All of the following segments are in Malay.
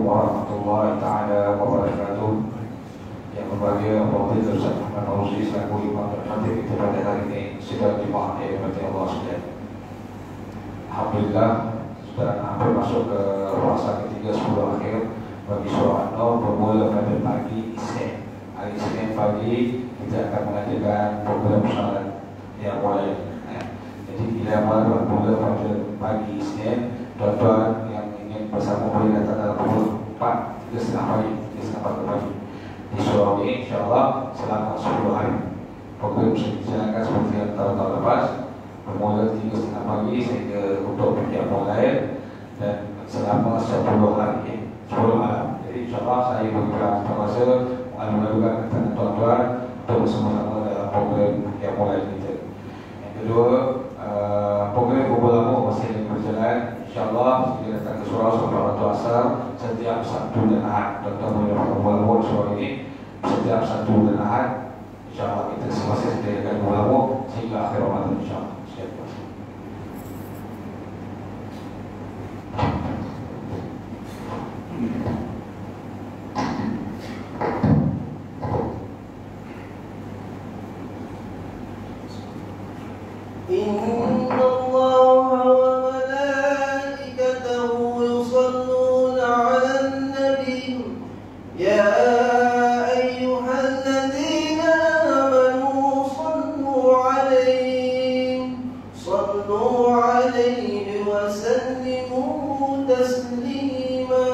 warahmatullahi taala wabarakatuh. Yang berbahagia Bapak Ibu Ustaz Muhammad Nauzi selaku imam terhadap kita pada hari ini sidang jemaah yang berkati Allah sekalian. Alhamdulillah sudah hampir masuk ke puasa ketiga sepuluh akhir bagi Soeharto bermula pada pagi Isnin. Hari Isnin pagi kita akan mengadakan program salat yang wajib. Ya. Jadi bila baru bermula pada pagi Isnin, tuan-tuan yang ingin bersama boleh datang empat tiga setengah pagi tiga setengah empat pagi di surau ini insyaallah selama sepuluh hari pokoknya bisa dijalankan seperti yang tahun-tahun lepas bermula tiga setengah pagi sehingga untuk pihak mulai dan selama sepuluh hari ini eh, sepuluh malam jadi insyaallah saya berikan terasa mengadukan kepada tuan-tuan untuk bersama-sama dalam program yang mulai ini yang kedua uh, program kumpulan masih berjalan InsyaAllah kita datang ke surau sebab waktu asar Setiap satu dan Ahad Dr. Mulya Walwo di surau ini Setiap satu dan Ahad InsyaAllah kita selesai sediakan Walwo Sehingga akhir Ramadan insyaAllah صلوا عليه وسلموا تسليما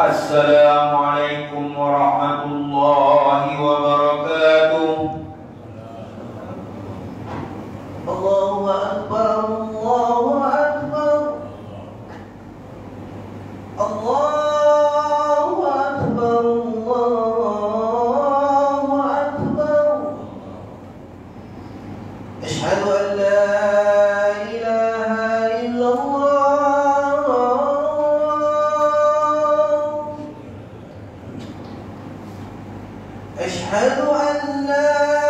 السلام عليكم ورحمة الله وبركاته أشهد أن لا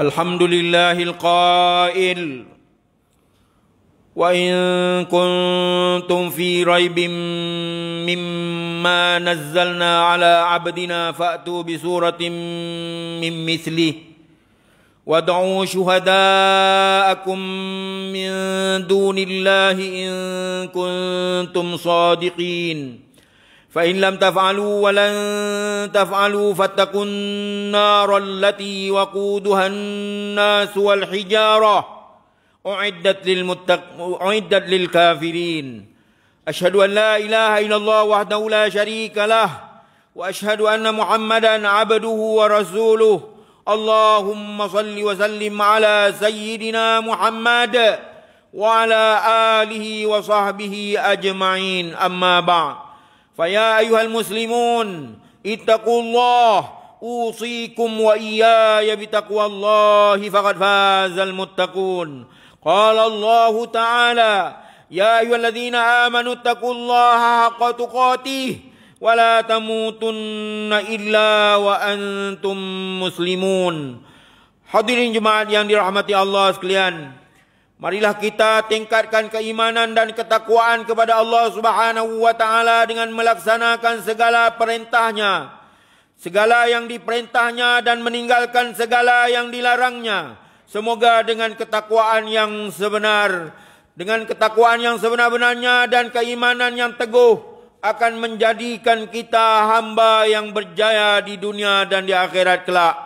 الحمد لله القائل وإن كنتم في ريب مما نزلنا على عبدنا فأتوا بسورة من مثله وادعوا شهداءكم من دون الله إن كنتم صادقين فإن لم تفعلوا ولن تفعلوا فاتقوا النار التي وقودها الناس والحجارة أعدت, للمتق... أعدت للكافرين أشهد أن لا إله إلا الله وحده لا شريك له وأشهد أن محمدا عبده ورسوله اللهم صل وسلم على سيدنا محمد وعلى آله وصحبه أجمعين أما بعد فيا أيها المسلمون اتقوا الله أوصيكم وإياي بتقوى الله فقد فاز المتقون قال الله تعالى يا أيها الذين آمنوا اتقوا الله حق تقاته ولا تموتن إلا وأنتم مسلمون حضرين جماعة yang dirahmati Allah sekalian Marilah kita tingkatkan keimanan dan ketakwaan kepada Allah Subhanahu wa taala dengan melaksanakan segala perintahnya. Segala yang diperintahnya dan meninggalkan segala yang dilarangnya. Semoga dengan ketakwaan yang sebenar, dengan ketakwaan yang sebenar-benarnya dan keimanan yang teguh akan menjadikan kita hamba yang berjaya di dunia dan di akhirat kelak.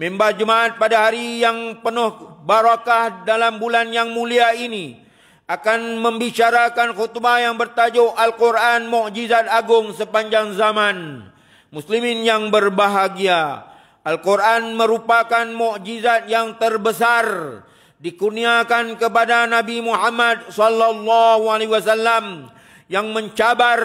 Mimbar jemaat pada hari yang penuh barakah dalam bulan yang mulia ini akan membicarakan khutbah yang bertajuk Al-Quran Mu'jizat Agung sepanjang zaman. Muslimin yang berbahagia, Al-Quran merupakan mu'jizat yang terbesar dikurniakan kepada Nabi Muhammad SAW yang mencabar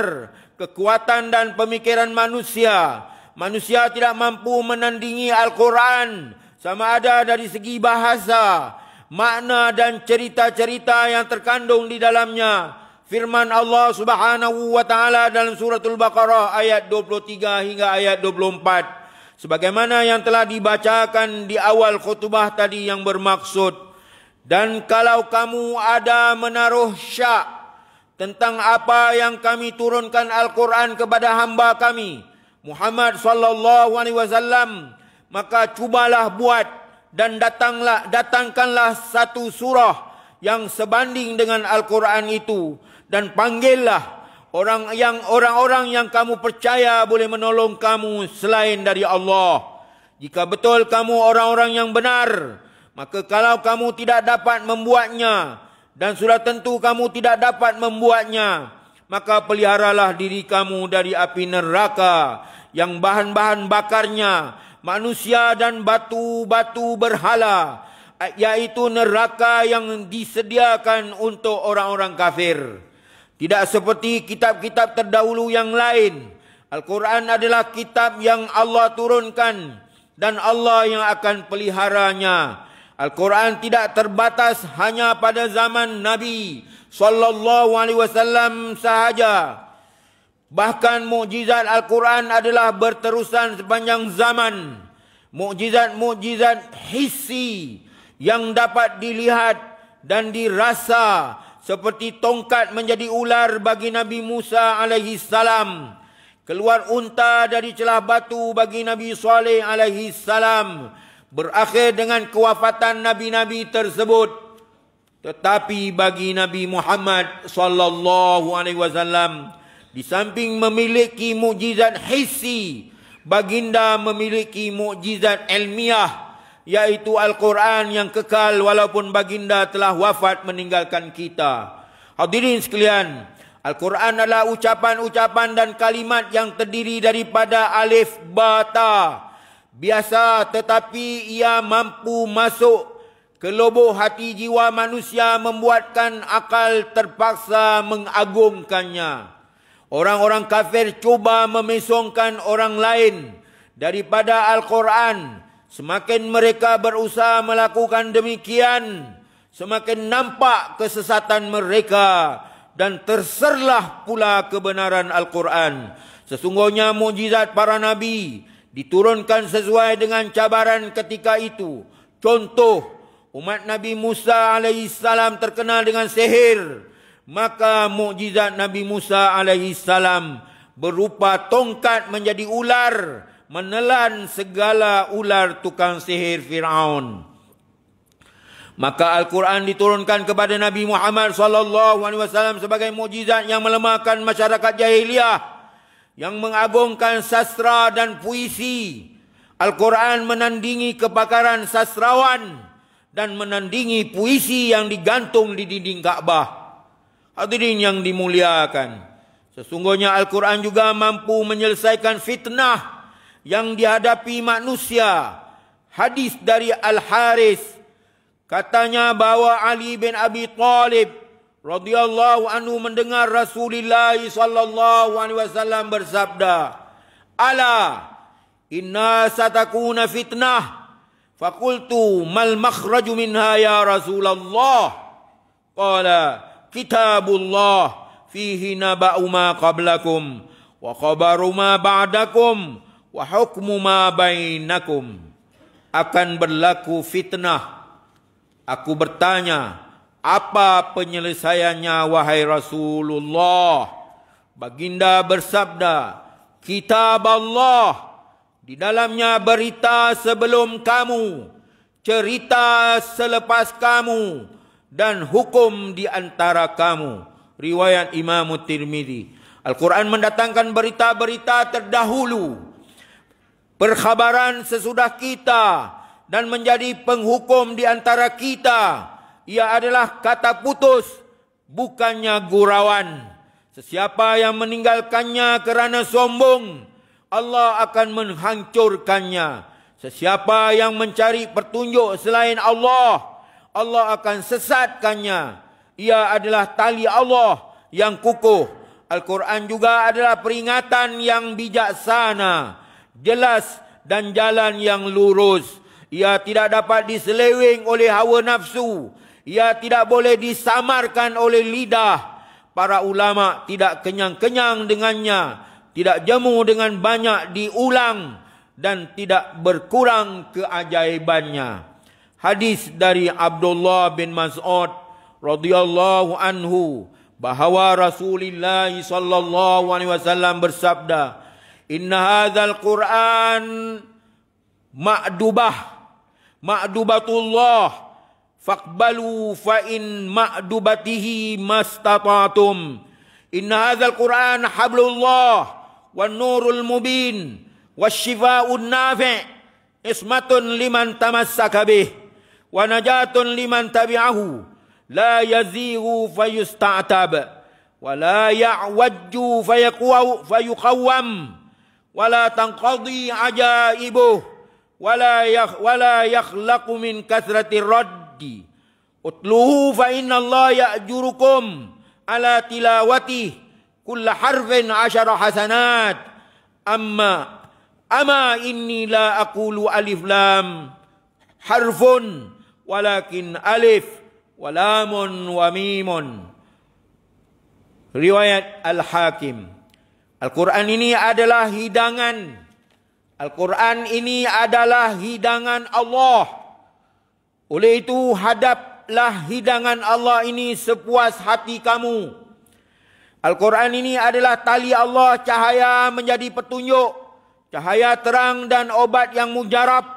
kekuatan dan pemikiran manusia. Manusia tidak mampu menandingi Al-Quran. Al-Quran. Sama ada dari segi bahasa, makna dan cerita-cerita yang terkandung di dalamnya. Firman Allah Subhanahu wa taala dalam suratul Baqarah ayat 23 hingga ayat 24. Sebagaimana yang telah dibacakan di awal khutbah tadi yang bermaksud dan kalau kamu ada menaruh syak tentang apa yang kami turunkan Al-Quran kepada hamba kami Muhammad sallallahu alaihi wasallam maka cubalah buat dan datanglah datangkanlah satu surah yang sebanding dengan Al-Quran itu dan panggillah orang yang orang-orang yang kamu percaya boleh menolong kamu selain dari Allah. Jika betul kamu orang-orang yang benar, maka kalau kamu tidak dapat membuatnya dan sudah tentu kamu tidak dapat membuatnya, maka peliharalah diri kamu dari api neraka yang bahan-bahan bakarnya manusia dan batu-batu berhala yaitu neraka yang disediakan untuk orang-orang kafir tidak seperti kitab-kitab terdahulu yang lain Al-Quran adalah kitab yang Allah turunkan dan Allah yang akan peliharanya Al-Quran tidak terbatas hanya pada zaman Nabi sallallahu alaihi wasallam sahaja Bahkan mukjizat Al-Quran adalah berterusan sepanjang zaman. Mukjizat-mukjizat hissi yang dapat dilihat dan dirasa seperti tongkat menjadi ular bagi Nabi Musa alaihi salam. Keluar unta dari celah batu bagi Nabi Saleh alaihi salam berakhir dengan kewafatan nabi-nabi tersebut. Tetapi bagi Nabi Muhammad sallallahu alaihi wasallam di samping memiliki mukjizat hissi, baginda memiliki mukjizat ilmiah yaitu Al-Quran yang kekal walaupun baginda telah wafat meninggalkan kita. Hadirin sekalian, Al-Quran adalah ucapan-ucapan dan kalimat yang terdiri daripada alif bata. Biasa tetapi ia mampu masuk ke lubuk hati jiwa manusia membuatkan akal terpaksa mengagungkannya. Orang-orang kafir cuba memisongkan orang lain daripada Al-Quran. Semakin mereka berusaha melakukan demikian, semakin nampak kesesatan mereka dan terserlah pula kebenaran Al-Quran. Sesungguhnya mujizat para nabi diturunkan sesuai dengan cabaran ketika itu. Contoh, umat Nabi Musa alaihissalam terkenal dengan sihir maka mukjizat Nabi Musa alaihi salam berupa tongkat menjadi ular menelan segala ular tukang sihir Firaun. Maka Al-Quran diturunkan kepada Nabi Muhammad sallallahu alaihi wasallam sebagai mukjizat yang melemahkan masyarakat jahiliyah yang mengagungkan sastra dan puisi. Al-Quran menandingi kepakaran sastrawan dan menandingi puisi yang digantung di dinding Kaabah. Hadirin yang dimuliakan. Sesungguhnya Al-Quran juga mampu menyelesaikan fitnah yang dihadapi manusia. Hadis dari Al-Haris. Katanya bahwa Ali bin Abi Talib radhiyallahu anhu mendengar Rasulullah sallallahu alaihi wasallam bersabda, "Ala inna satakuna fitnah." Fakultu mal makhraju minha ya Rasulullah. Qala, kitabullah fihi naba'u ma qablakum wa khabaru ma ba'dakum wa hukmu ma bainakum akan berlaku fitnah aku bertanya apa penyelesaiannya wahai Rasulullah baginda bersabda kitab Allah di dalamnya berita sebelum kamu cerita selepas kamu dan hukum di antara kamu. Riwayat Imam Tirmidhi. Al-Quran mendatangkan berita-berita terdahulu. Perkhabaran sesudah kita dan menjadi penghukum di antara kita. Ia adalah kata putus, bukannya gurauan. Sesiapa yang meninggalkannya kerana sombong, Allah akan menghancurkannya. Sesiapa yang mencari petunjuk selain Allah, Allah akan sesatkannya. Ia adalah tali Allah yang kukuh. Al-Quran juga adalah peringatan yang bijaksana, jelas dan jalan yang lurus. Ia tidak dapat diseleweng oleh hawa nafsu. Ia tidak boleh disamarkan oleh lidah. Para ulama tidak kenyang-kenyang dengannya, tidak jemu dengan banyak diulang dan tidak berkurang keajaibannya hadis dari Abdullah bin Mas'ud radhiyallahu anhu bahawa Rasulullah sallallahu alaihi wasallam bersabda inna hadzal qur'an ma'dubah ma'dubatullah faqbalu fa in ma'dubatihi mastatatum inna hadzal qur'an hablullah wan nurul mubin wasyifaun nafi' ismatun liman tamassaka bihi ونجاة لمن تبعه لا يزيغ فيستعتب ولا يعوج فيقوم ولا تنقضي عجائبه ولا يخ ولا يخلق من كثرة الرد اتلوه فإن الله يأجركم على تلاوته كل حرف عشر حسنات أما أما إني لا أقول ألف لام حرف walakin alif walamun wa mimun riwayat al hakim Al-Quran ini adalah hidangan Al-Quran ini adalah hidangan Allah Oleh itu hadaplah hidangan Allah ini sepuas hati kamu Al-Quran ini adalah tali Allah cahaya menjadi petunjuk Cahaya terang dan obat yang mujarab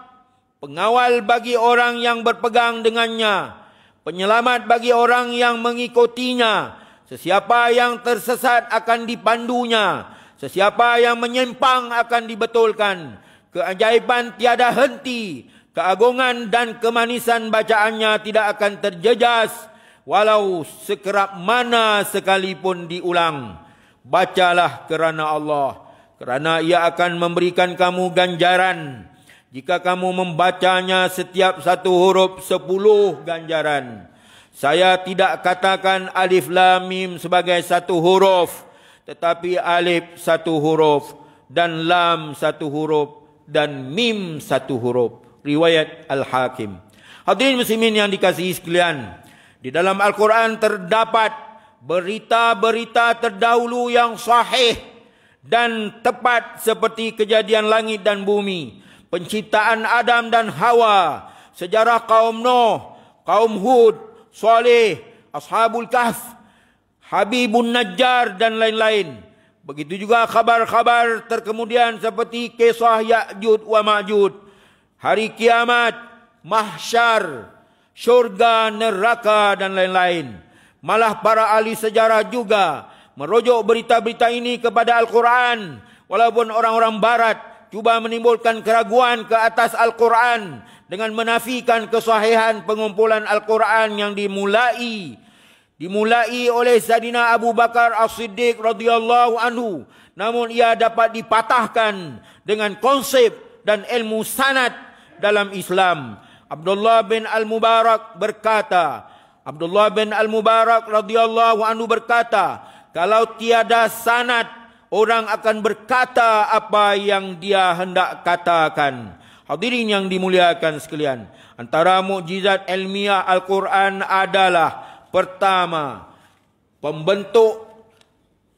pengawal bagi orang yang berpegang dengannya, penyelamat bagi orang yang mengikutinya. Sesiapa yang tersesat akan dipandunya, sesiapa yang menyimpang akan dibetulkan. Keajaiban tiada henti, keagungan dan kemanisan bacaannya tidak akan terjejas walau sekerap mana sekalipun diulang. Bacalah kerana Allah, kerana ia akan memberikan kamu ganjaran. Jika kamu membacanya setiap satu huruf sepuluh ganjaran. Saya tidak katakan alif lam mim sebagai satu huruf. Tetapi alif satu huruf. Dan lam satu huruf. Dan mim satu huruf. Riwayat Al-Hakim. Hadirin muslimin yang dikasihi sekalian. Di dalam Al-Quran terdapat berita-berita terdahulu yang sahih dan tepat seperti kejadian langit dan bumi penciptaan Adam dan Hawa, sejarah kaum Nuh, kaum Hud, Saleh, Ashabul Kahf, Habibun Najjar dan lain-lain. Begitu juga kabar-kabar terkemudian seperti kisah Ya'jud wa Ma'jud, hari kiamat, mahsyar, syurga, neraka dan lain-lain. Malah para ahli sejarah juga merujuk berita-berita ini kepada Al-Quran. Walaupun orang-orang barat cuba menimbulkan keraguan ke atas Al-Quran dengan menafikan kesahihan pengumpulan Al-Quran yang dimulai dimulai oleh Zadina Abu Bakar As-Siddiq radhiyallahu anhu namun ia dapat dipatahkan dengan konsep dan ilmu sanad dalam Islam Abdullah bin Al-Mubarak berkata Abdullah bin Al-Mubarak radhiyallahu anhu berkata kalau tiada sanad orang akan berkata apa yang dia hendak katakan. Hadirin yang dimuliakan sekalian, antara mukjizat ilmiah Al-Quran adalah pertama, pembentuk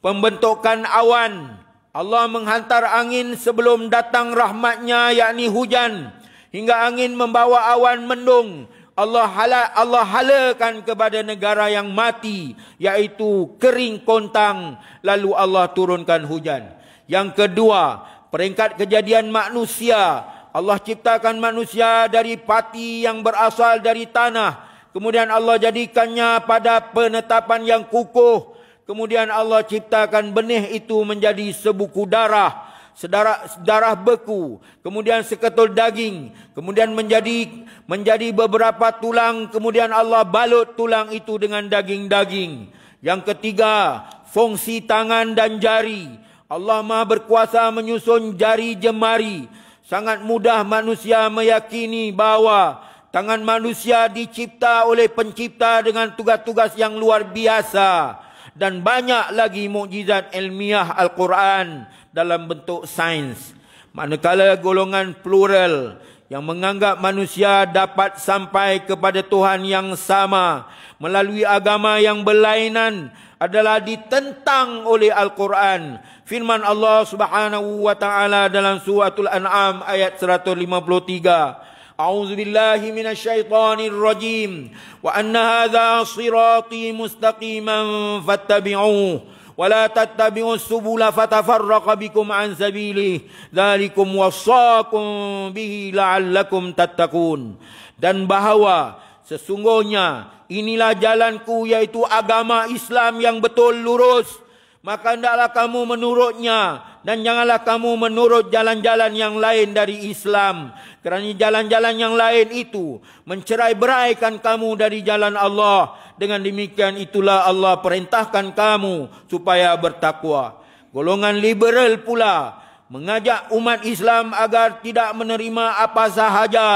pembentukan awan. Allah menghantar angin sebelum datang rahmatnya yakni hujan hingga angin membawa awan mendung Allah halal Allah halakan kepada negara yang mati iaitu kering kontang lalu Allah turunkan hujan. Yang kedua, peringkat kejadian manusia. Allah ciptakan manusia dari pati yang berasal dari tanah. Kemudian Allah jadikannya pada penetapan yang kukuh. Kemudian Allah ciptakan benih itu menjadi sebuku darah sedarah, darah beku, kemudian seketul daging, kemudian menjadi menjadi beberapa tulang, kemudian Allah balut tulang itu dengan daging-daging. Yang ketiga, fungsi tangan dan jari. Allah Maha berkuasa menyusun jari jemari. Sangat mudah manusia meyakini bahwa tangan manusia dicipta oleh pencipta dengan tugas-tugas yang luar biasa dan banyak lagi mukjizat ilmiah Al-Quran dalam bentuk sains. Manakala golongan plural yang menganggap manusia dapat sampai kepada Tuhan yang sama melalui agama yang berlainan adalah ditentang oleh Al-Quran. Firman Allah Subhanahu wa taala dalam al An'am ayat 153. أعوذ بالله من الشيطان الرجيم وأن هذا صراطي مستقيما فاتبعوه wala tattabi'u subula fatafarraqa bikum an sabilihi dzalikum wasaqum bihi la'allakum tattaqun dan bahawa sesungguhnya inilah jalanku yaitu agama Islam yang betul lurus maka hendaklah kamu menurutnya dan janganlah kamu menurut jalan-jalan yang lain dari Islam kerana jalan-jalan yang lain itu mencerai-beraikan kamu dari jalan Allah dengan demikian itulah Allah perintahkan kamu supaya bertakwa golongan liberal pula mengajak umat Islam agar tidak menerima apa sahaja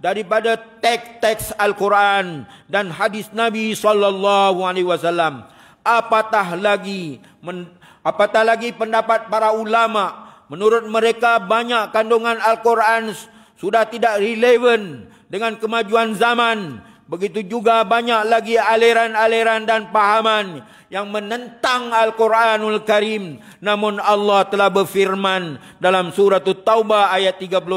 daripada teks-teks Al-Quran dan hadis Nabi sallallahu alaihi wasallam apatah lagi men, apatah lagi pendapat para ulama menurut mereka banyak kandungan al-Quran sudah tidak relevan dengan kemajuan zaman Begitu juga banyak lagi aliran-aliran dan pahaman yang menentang Al-Quranul Karim. Namun Allah telah berfirman dalam surah Taubah ayat 32.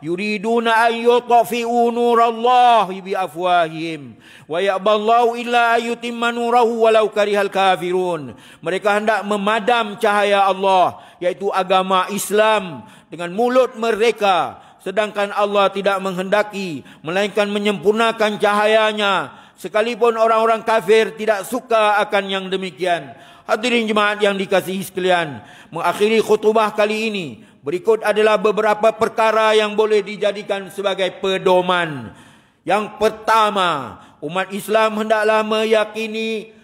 Yuriduna an yutafi'u nurallah bi afwahim. Wa ya'ballahu illa ayutimma nurahu walau karihal kafirun. Mereka hendak memadam cahaya Allah. Yaitu agama Islam. Dengan mulut mereka. Mereka sedangkan Allah tidak menghendaki melainkan menyempurnakan cahayanya sekalipun orang-orang kafir tidak suka akan yang demikian hadirin jemaat yang dikasihi sekalian mengakhiri khutbah kali ini berikut adalah beberapa perkara yang boleh dijadikan sebagai pedoman yang pertama umat Islam hendaklah meyakini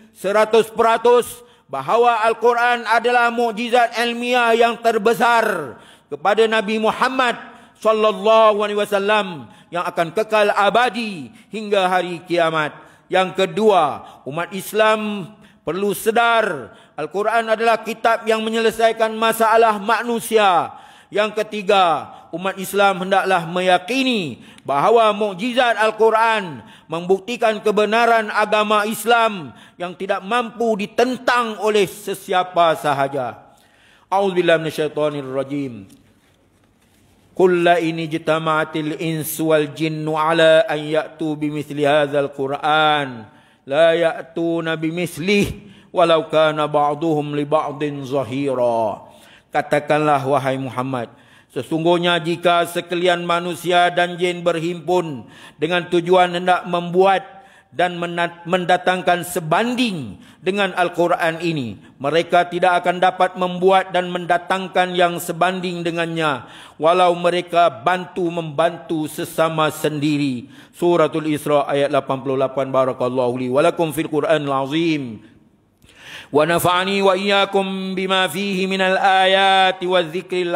peratus bahawa Al-Quran adalah mukjizat ilmiah yang terbesar kepada Nabi Muhammad sallallahu alaihi wasallam yang akan kekal abadi hingga hari kiamat. Yang kedua, umat Islam perlu sedar Al-Quran adalah kitab yang menyelesaikan masalah manusia. Yang ketiga, umat Islam hendaklah meyakini bahawa mukjizat Al-Quran membuktikan kebenaran agama Islam yang tidak mampu ditentang oleh sesiapa sahaja. rajim. Kulla ini jitama'atil insu wal jinnu ala an ya'tu bimithli hazal Qur'an. La ya'tu nabi mislih walau kana ba'duhum li ba'din zahira. Katakanlah wahai Muhammad. Sesungguhnya jika sekalian manusia dan jin berhimpun dengan tujuan hendak membuat dan mendatangkan sebanding dengan Al-Quran ini. Mereka tidak akan dapat membuat dan mendatangkan yang sebanding dengannya. Walau mereka bantu membantu sesama sendiri. Suratul Isra ayat 88. Barakallahu li walakum fil Quran al-azim. Wa nafa'ani wa iyyakum bima fihi minal ayati wa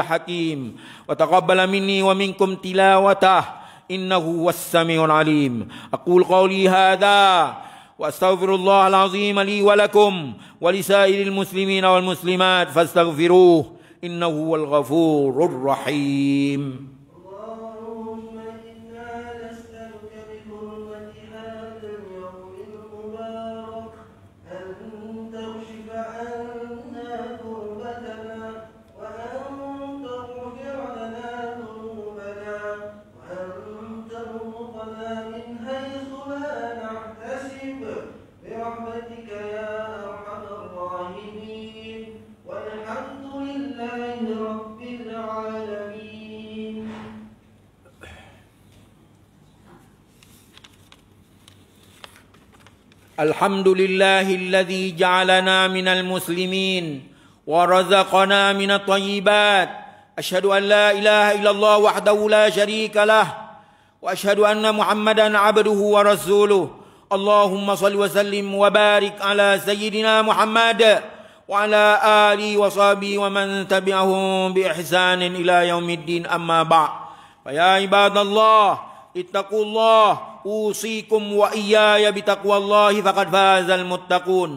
hakim. Wa taqabbala minni wa minkum tilawatah. إنه هو السميع العليم أقول قولي هذا واستغفر الله العظيم لي ولكم ولسائر المسلمين والمسلمات فاستغفروه انه هو الغفور الرحيم والحمد لله رب العالمين الحمد لله الذي جعلنا من المسلمين ورزقنا من الطيبات أشهد أن لا إله إلا الله وحده لا شريك له وأشهد أن محمدا عبده ورسوله اللهم صل وسلم وبارك على سيدنا محمد وعلى آله وصحبه ومن تبعهم بإحسان إلى يوم الدين أما بعد فيا عباد الله اتقوا الله أوصيكم وإياي بتقوى الله فقد فاز المتقون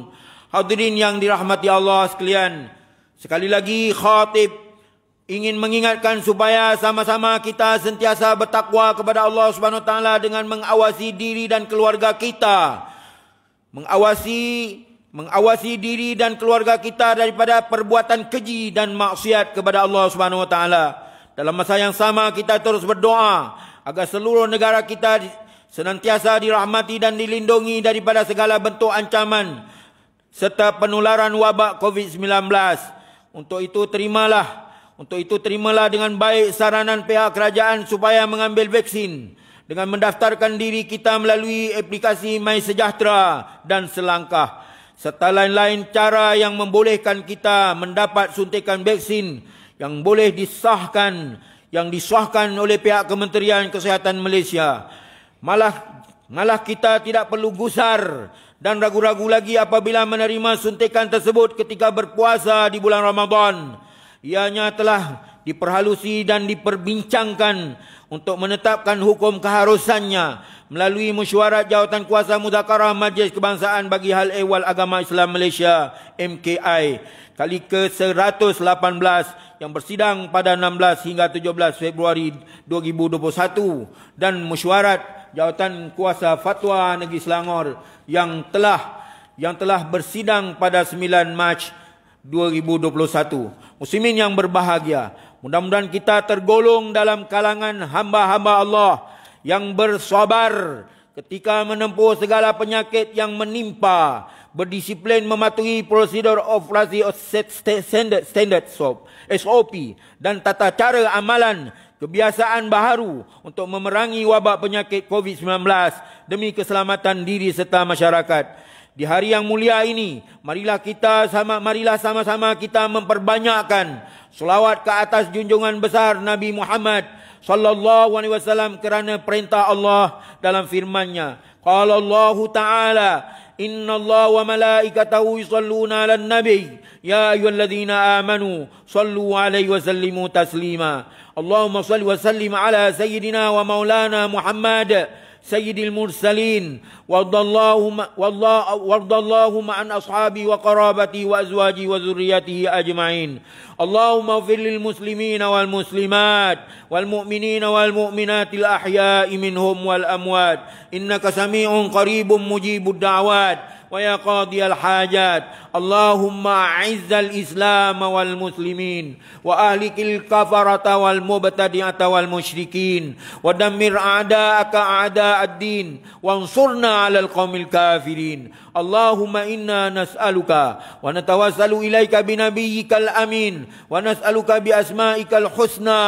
Hadirin yang dirahmati Allah sekalian. Sekali lagi khatib ingin mengingatkan supaya sama-sama kita sentiasa bertakwa kepada Allah Subhanahu Wa taala dengan mengawasi diri dan keluarga kita. Mengawasi mengawasi diri dan keluarga kita daripada perbuatan keji dan maksiat kepada Allah Subhanahu wa taala. Dalam masa yang sama kita terus berdoa agar seluruh negara kita senantiasa dirahmati dan dilindungi daripada segala bentuk ancaman serta penularan wabak COVID-19. Untuk itu terimalah untuk itu terimalah dengan baik saranan pihak kerajaan supaya mengambil vaksin dengan mendaftarkan diri kita melalui aplikasi My Sejahtera dan selangkah serta lain-lain cara yang membolehkan kita mendapat suntikan vaksin yang boleh disahkan yang disahkan oleh pihak Kementerian Kesihatan Malaysia. Malah malah kita tidak perlu gusar dan ragu-ragu lagi apabila menerima suntikan tersebut ketika berpuasa di bulan Ramadan. Ianya telah diperhalusi dan diperbincangkan untuk menetapkan hukum keharusannya melalui mesyuarat jawatan kuasa mudakarah Majlis Kebangsaan bagi Hal Ehwal Agama Islam Malaysia MKI kali ke-118 yang bersidang pada 16 hingga 17 Februari 2021 dan mesyuarat jawatan kuasa fatwa Negeri Selangor yang telah yang telah bersidang pada 9 Mac 2021. Muslimin yang berbahagia, mudah-mudahan kita tergolong dalam kalangan hamba -hamba Allah yang bersabar ketika menempuh segala penyakit yang menimpa berdisiplin mematuhi prosedur operasi standard standard SOP dan tata cara amalan kebiasaan baharu untuk memerangi wabak penyakit COVID-19 demi keselamatan diri serta masyarakat. Di hari yang mulia ini, marilah kita sama marilah sama-sama kita memperbanyakkan selawat ke atas junjungan besar Nabi Muhammad sallallahu alaihi wasallam kerana perintah Allah dalam firman-Nya. Qala Allah Ta'ala, "Inna Allah wa malaikatahu yusalluna 'alan nabi, ya ayyuhalladzina amanu, sallu 'alaihi wa sallimu taslima." Allahumma salli wa sallim 'ala sayyidina wa maulana Muhammad sayyidil mursalin wadallahu ma an ashabi wa qarabati wa azwaji wa zurriyatihi ajmain Allahumma fir lil muslimin wal muslimat wal mu'minin wal mu'minat al ahya'i minhum wal amwat innaka samii'un qariibun mujibud da'wat ويا قاضي الحاجات اللهم اعز الاسلام والمسلمين واهلك الكفره والمبتدعه والمشركين ودمر اعداءك اعداء الدين وانصرنا على القوم الكافرين اللهم انا نسالك ونتوسل اليك بنبيك الامين ونسالك باسمائك الحسنى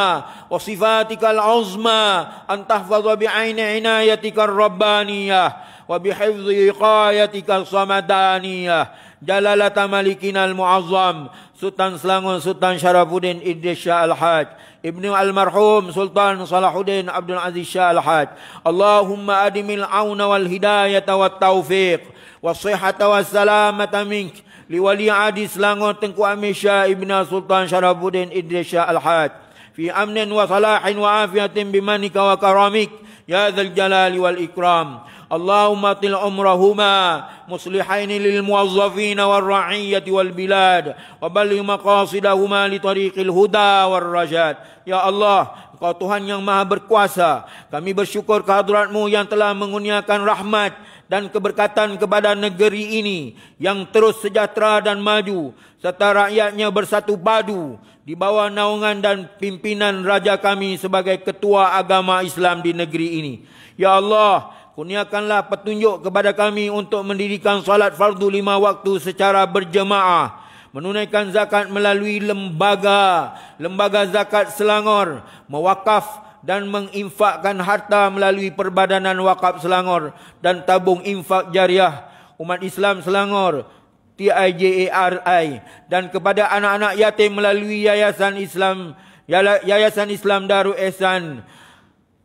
وصفاتك العظمى ان تحفظ بعين عنايتك الربانيه وبحفظ إقايتك الصمدانية جلالة ملكنا المعظم سلطان سلامون سلطان شرف الدين إدريس شاه الحاج ابن المرحوم سلطان صلاح الدين عبد العزيز شاه الحاج اللهم أدم العون والهداية والتوفيق والصحة والسلامة منك لولي عدي سلامون تنكو أميشا ابن سلطان شرف الدين إدريس شاه الحاج في أمن وصلاح وعافية بمنك وكرمك Ya Zal Jalali wal Ikram Allahumma til umrahuma muslihain lil muwazzafin war ra'iyyati wal bilad wa balli maqasidahuma li tariqil huda war rajat ya Allah kau Tuhan yang maha berkuasa kami bersyukur kehadiratmu yang telah menguniakan rahmat dan keberkatan kepada negeri ini yang terus sejahtera dan maju serta rakyatnya bersatu padu di bawah naungan dan pimpinan raja kami sebagai ketua agama Islam di negeri ini. Ya Allah, kurniakanlah petunjuk kepada kami untuk mendirikan salat fardu lima waktu secara berjemaah menunaikan zakat melalui lembaga lembaga zakat Selangor mewakaf dan menginfakkan harta melalui perbadanan wakaf Selangor dan tabung infak jariah umat Islam Selangor TIJARI dan kepada anak-anak yatim melalui Yayasan Islam Yayasan Islam Darul Ihsan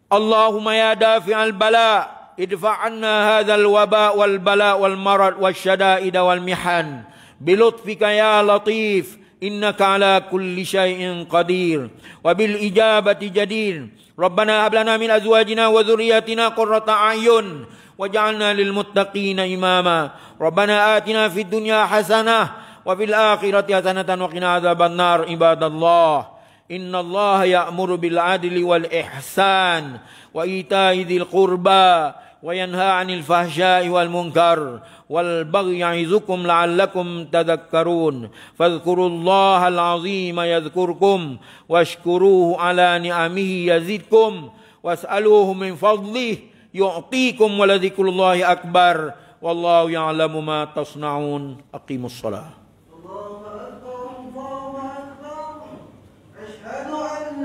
Allahumma ya dafi'al bala idfa' anna hadzal waba wal bala wal marad wasyada'id wal mihan bilutfika ya latif innaka ala kulli syai'in qadir wabil bil ijabati jadir ربنا هب لنا من أزواجنا وذرياتنا قرة أعين واجعلنا للمتقين إماما ربنا آتنا في الدنيا حسنة وفي الآخرة حسنة وقنا عذاب النار عباد الله إن الله يأمر بالعدل والإحسان وإيتاء ذي القربى وينهى عن الفحشاء والمنكر والبغي يعظكم لعلكم تذكرون فاذكروا الله العظيم يذكركم واشكروه على نعمه يزدكم واسألوه من فضله يعطيكم ولذكر الله أكبر والله يعلم ما تصنعون أقيموا الصلاة